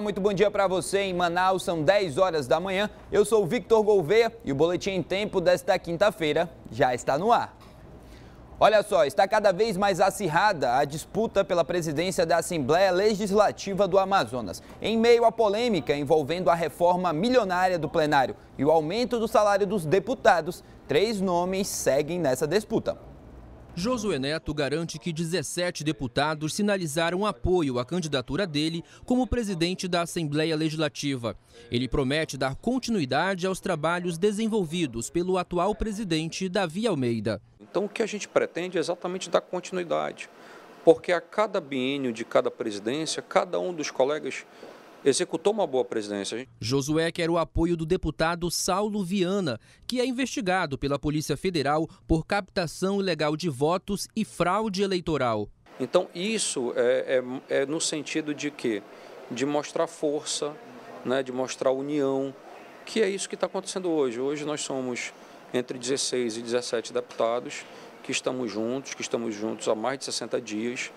muito bom dia para você. Em Manaus são 10 horas da manhã. Eu sou Victor Gouveia e o boletim em tempo desta quinta-feira já está no ar. Olha só, está cada vez mais acirrada a disputa pela presidência da Assembleia Legislativa do Amazonas. Em meio à polêmica envolvendo a reforma milionária do plenário e o aumento do salário dos deputados, três nomes seguem nessa disputa. Josué Neto garante que 17 deputados sinalizaram apoio à candidatura dele como presidente da Assembleia Legislativa. Ele promete dar continuidade aos trabalhos desenvolvidos pelo atual presidente Davi Almeida. Então, o que a gente pretende é exatamente dar continuidade, porque a cada biênio de cada presidência, cada um dos colegas executou uma boa presidência. Josué quer o apoio do deputado Saulo Viana, que é investigado pela Polícia Federal por captação ilegal de votos e fraude eleitoral. Então, isso é, é, é no sentido de quê? De mostrar força, né, de mostrar união, que é isso que está acontecendo hoje. Hoje nós somos entre 16 e 17 deputados que estamos juntos, que estamos juntos há mais de 60 dias,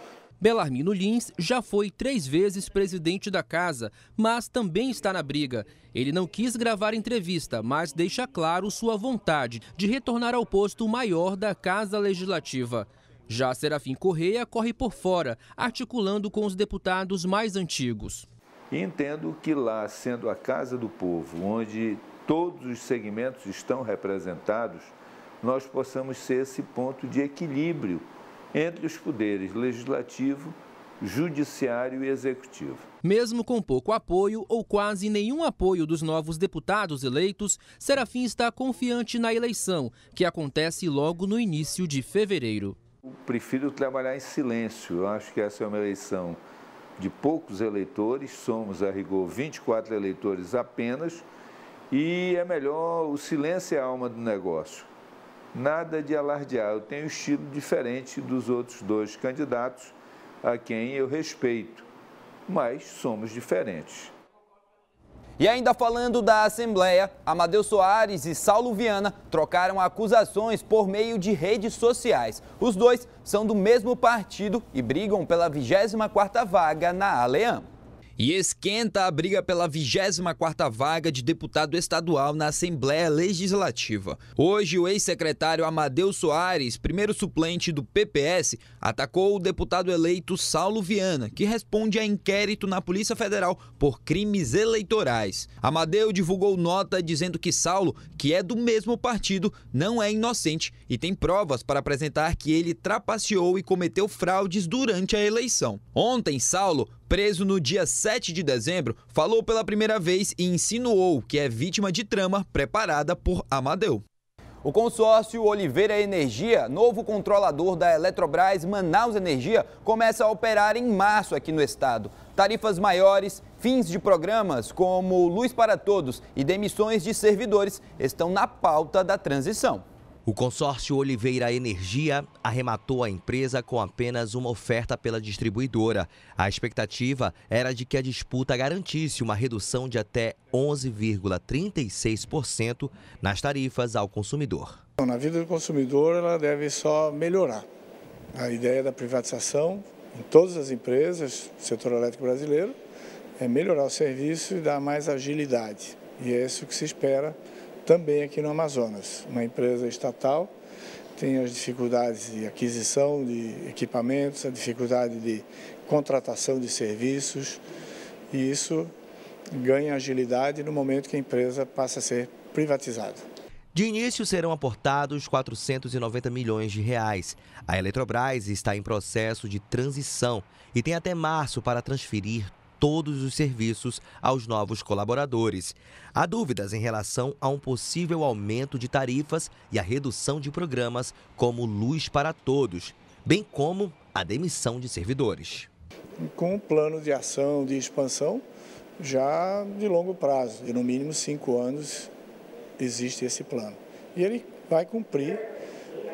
Belarmino Lins já foi três vezes presidente da casa, mas também está na briga. Ele não quis gravar entrevista, mas deixa claro sua vontade de retornar ao posto maior da Casa Legislativa. Já Serafim Correia corre por fora, articulando com os deputados mais antigos. Entendo que lá, sendo a Casa do Povo, onde todos os segmentos estão representados, nós possamos ser esse ponto de equilíbrio entre os poderes legislativo, judiciário e executivo. Mesmo com pouco apoio ou quase nenhum apoio dos novos deputados eleitos, Serafim está confiante na eleição, que acontece logo no início de fevereiro. Eu prefiro trabalhar em silêncio. Eu acho que essa é uma eleição de poucos eleitores, somos a rigor 24 eleitores apenas, e é melhor o silêncio é a alma do negócio nada de alardear. Eu tenho um estilo diferente dos outros dois candidatos, a quem eu respeito, mas somos diferentes. E ainda falando da Assembleia, Amadeu Soares e Saulo Viana trocaram acusações por meio de redes sociais. Os dois são do mesmo partido e brigam pela 24ª vaga na Aleã e esquenta a briga pela 24ª vaga de deputado estadual na Assembleia Legislativa. Hoje, o ex-secretário Amadeu Soares, primeiro suplente do PPS, atacou o deputado eleito Saulo Viana, que responde a inquérito na Polícia Federal por crimes eleitorais. Amadeu divulgou nota dizendo que Saulo, que é do mesmo partido, não é inocente e tem provas para apresentar que ele trapaceou e cometeu fraudes durante a eleição. Ontem, Saulo preso no dia 7 de dezembro, falou pela primeira vez e insinuou que é vítima de trama preparada por Amadeu. O consórcio Oliveira Energia, novo controlador da Eletrobras Manaus Energia, começa a operar em março aqui no estado. Tarifas maiores, fins de programas como Luz para Todos e demissões de servidores estão na pauta da transição. O consórcio Oliveira Energia arrematou a empresa com apenas uma oferta pela distribuidora. A expectativa era de que a disputa garantisse uma redução de até 11,36% nas tarifas ao consumidor. Então, na vida do consumidor, ela deve só melhorar. A ideia da privatização em todas as empresas, setor elétrico brasileiro, é melhorar o serviço e dar mais agilidade. E é isso que se espera também aqui no Amazonas. Uma empresa estatal tem as dificuldades de aquisição de equipamentos, a dificuldade de contratação de serviços, e isso ganha agilidade no momento que a empresa passa a ser privatizada. De início serão aportados 490 milhões de reais. A Eletrobras está em processo de transição e tem até março para transferir todos os serviços aos novos colaboradores. Há dúvidas em relação a um possível aumento de tarifas e a redução de programas como Luz para Todos, bem como a demissão de servidores. Com um plano de ação de expansão já de longo prazo, e no mínimo cinco anos existe esse plano. E ele vai cumprir,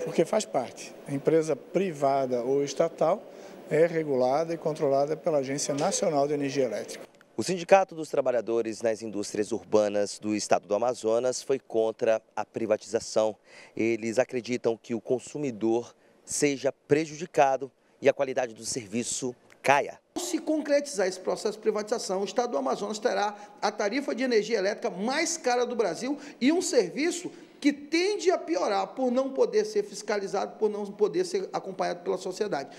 porque faz parte. A empresa privada ou estatal é regulada e controlada pela Agência Nacional de Energia Elétrica. O Sindicato dos Trabalhadores nas Indústrias Urbanas do Estado do Amazonas foi contra a privatização. Eles acreditam que o consumidor seja prejudicado e a qualidade do serviço caia. Se concretizar esse processo de privatização, o Estado do Amazonas terá a tarifa de energia elétrica mais cara do Brasil e um serviço que tende a piorar por não poder ser fiscalizado, por não poder ser acompanhado pela sociedade.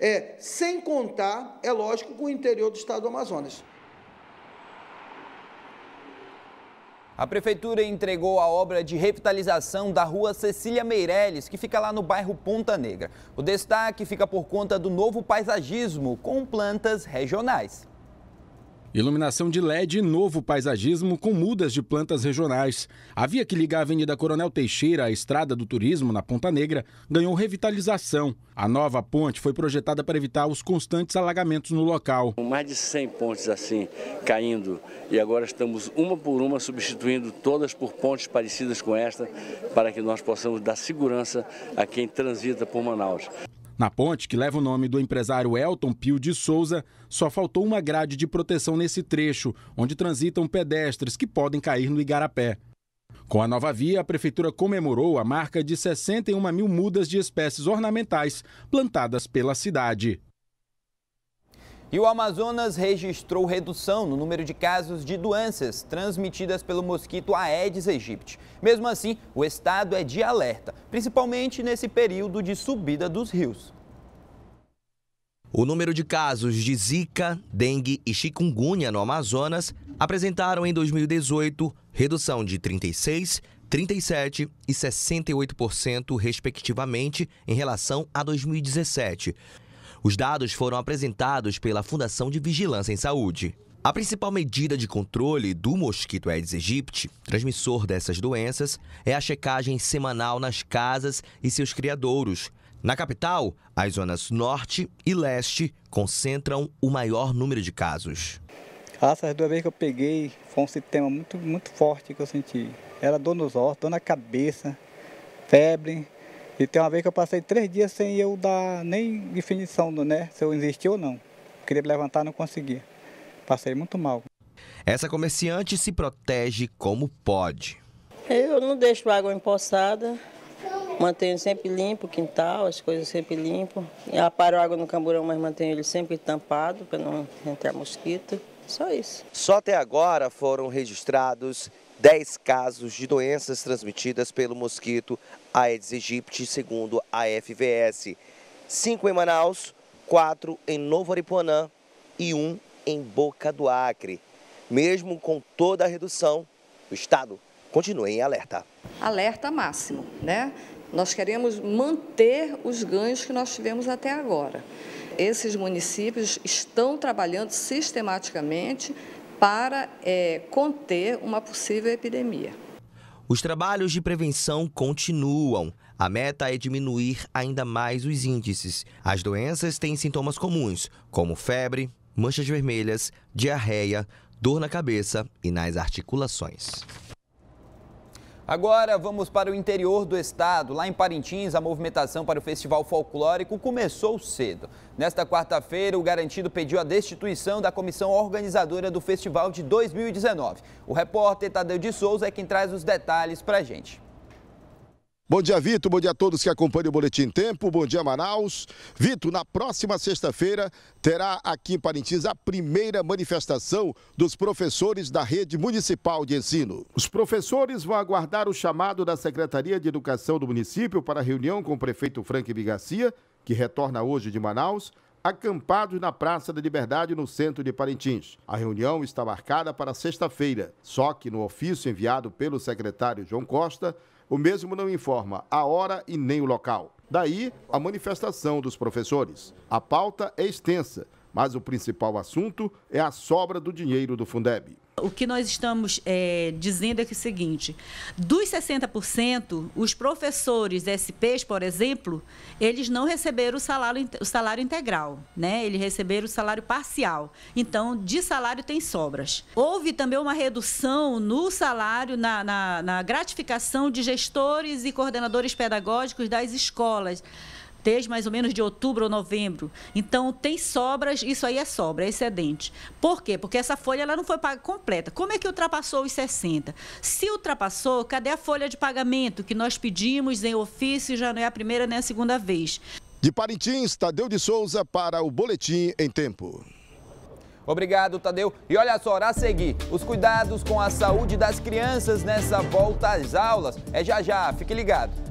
É, sem contar, é lógico, com o interior do estado do Amazonas. A prefeitura entregou a obra de revitalização da rua Cecília Meireles, que fica lá no bairro Ponta Negra. O destaque fica por conta do novo paisagismo com plantas regionais. Iluminação de LED e novo paisagismo com mudas de plantas regionais. A via que liga a Avenida Coronel Teixeira à Estrada do Turismo, na Ponta Negra, ganhou revitalização. A nova ponte foi projetada para evitar os constantes alagamentos no local. Mais de 100 pontes assim caindo e agora estamos uma por uma substituindo todas por pontes parecidas com esta para que nós possamos dar segurança a quem transita por Manaus. Na ponte, que leva o nome do empresário Elton Pio de Souza, só faltou uma grade de proteção nesse trecho, onde transitam pedestres que podem cair no igarapé. Com a nova via, a prefeitura comemorou a marca de 61 mil mudas de espécies ornamentais plantadas pela cidade. E o Amazonas registrou redução no número de casos de doenças transmitidas pelo mosquito Aedes aegypti. Mesmo assim, o estado é de alerta, principalmente nesse período de subida dos rios. O número de casos de Zika, dengue e chikungunya no Amazonas apresentaram em 2018 redução de 36, 37 e 68%, respectivamente, em relação a 2017. Os dados foram apresentados pela Fundação de Vigilância em Saúde. A principal medida de controle do mosquito Aedes aegypti, transmissor dessas doenças, é a checagem semanal nas casas e seus criadouros. Na capital, as zonas norte e leste concentram o maior número de casos. Essas duas vezes que eu peguei, foi um sistema muito, muito forte que eu senti. Era dor nos ossos, dor na cabeça, febre, e tem uma vez que eu passei três dias sem eu dar nem definição, né? Se eu existia ou não. Queria me levantar, não conseguia. Passei muito mal. Essa comerciante se protege como pode. Eu não deixo água empoçada, mantenho sempre limpo o quintal, as coisas sempre limpo. Eu aparo água no camburão, mas mantenho ele sempre tampado para não entrar mosquito. Só isso. Só até agora foram registrados 10 casos de doenças transmitidas pelo mosquito Aedes aegypti, segundo a FVS. 5 em Manaus, 4 em Novo Aripuanã e 1 um em Boca do Acre. Mesmo com toda a redução, o Estado continua em alerta. Alerta máximo, né? Nós queremos manter os ganhos que nós tivemos até agora. Esses municípios estão trabalhando sistematicamente para é, conter uma possível epidemia. Os trabalhos de prevenção continuam. A meta é diminuir ainda mais os índices. As doenças têm sintomas comuns, como febre, manchas vermelhas, diarreia, dor na cabeça e nas articulações. Agora vamos para o interior do estado. Lá em Parintins, a movimentação para o Festival Folclórico começou cedo. Nesta quarta-feira, o garantido pediu a destituição da comissão organizadora do festival de 2019. O repórter Tadeu de Souza é quem traz os detalhes para a gente. Bom dia, Vitor. Bom dia a todos que acompanham o Boletim Tempo. Bom dia, Manaus. Vitor, na próxima sexta-feira terá aqui em Parintins a primeira manifestação dos professores da rede municipal de ensino. Os professores vão aguardar o chamado da Secretaria de Educação do município para reunião com o prefeito Frank Bigacia, que retorna hoje de Manaus, acampados na Praça da Liberdade, no centro de Parintins. A reunião está marcada para sexta-feira, só que no ofício enviado pelo secretário João Costa, o mesmo não informa a hora e nem o local. Daí a manifestação dos professores. A pauta é extensa mas o principal assunto é a sobra do dinheiro do Fundeb. O que nós estamos é, dizendo é, é o seguinte: dos 60%, os professores SPs, por exemplo, eles não receberam o salário, o salário integral, né? Eles receberam o salário parcial. Então, de salário tem sobras. Houve também uma redução no salário, na, na, na gratificação de gestores e coordenadores pedagógicos das escolas desde mais ou menos de outubro ou novembro. Então, tem sobras, isso aí é sobra, é excedente. Por quê? Porque essa folha ela não foi paga completa. Como é que ultrapassou os 60? Se ultrapassou, cadê a folha de pagamento que nós pedimos em ofício já não é a primeira nem a segunda vez? De Parintins, Tadeu de Souza para o Boletim em Tempo. Obrigado, Tadeu. E olha só, a seguir, os cuidados com a saúde das crianças nessa volta às aulas. É já já, fique ligado.